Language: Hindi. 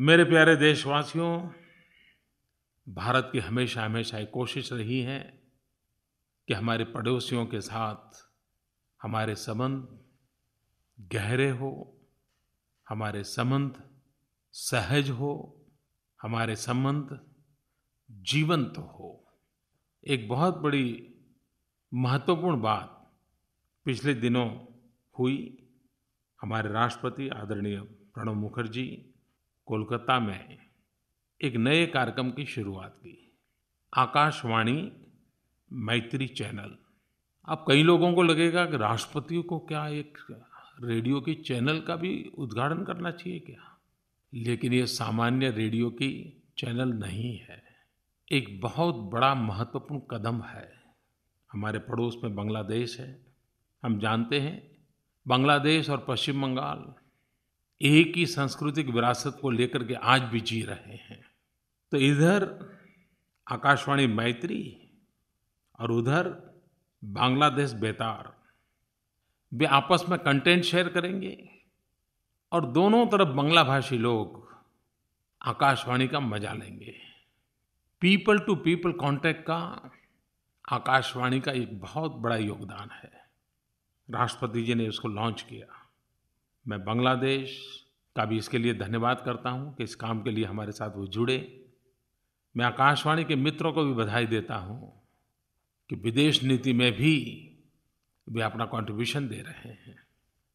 मेरे प्यारे देशवासियों भारत की हमेशा हमेशा एक कोशिश रही है कि हमारे पड़ोसियों के साथ हमारे संबंध गहरे हो हमारे संबंध सहज हो हमारे संबंध जीवंत तो हो एक बहुत बड़ी महत्वपूर्ण बात पिछले दिनों हुई हमारे राष्ट्रपति आदरणीय प्रणब मुखर्जी कोलकाता में एक नए कार्यक्रम की शुरुआत की आकाशवाणी मैत्री चैनल अब कई लोगों को लगेगा कि राष्ट्रपति को क्या एक रेडियो की चैनल का भी उद्घाटन करना चाहिए क्या लेकिन ये सामान्य रेडियो की चैनल नहीं है एक बहुत बड़ा महत्वपूर्ण कदम है हमारे पड़ोस में बांग्लादेश है हम जानते हैं बांग्लादेश और पश्चिम बंगाल एक ही सांस्कृतिक विरासत को लेकर के आज भी जी रहे हैं तो इधर आकाशवाणी मैत्री और उधर बांग्लादेश बेतार वे आपस में कंटेंट शेयर करेंगे और दोनों तरफ बांग्ला भाषी लोग आकाशवाणी का मजा लेंगे पीपल टू पीपल कांटेक्ट का आकाशवाणी का एक बहुत बड़ा योगदान है राष्ट्रपति जी ने इसको लॉन्च किया मैं बांग्लादेश का भी इसके लिए धन्यवाद करता हूँ कि इस काम के लिए हमारे साथ वो जुड़े मैं आकाशवाणी के मित्रों को भी बधाई देता हूँ कि विदेश नीति में भी वे अपना कंट्रीब्यूशन दे रहे हैं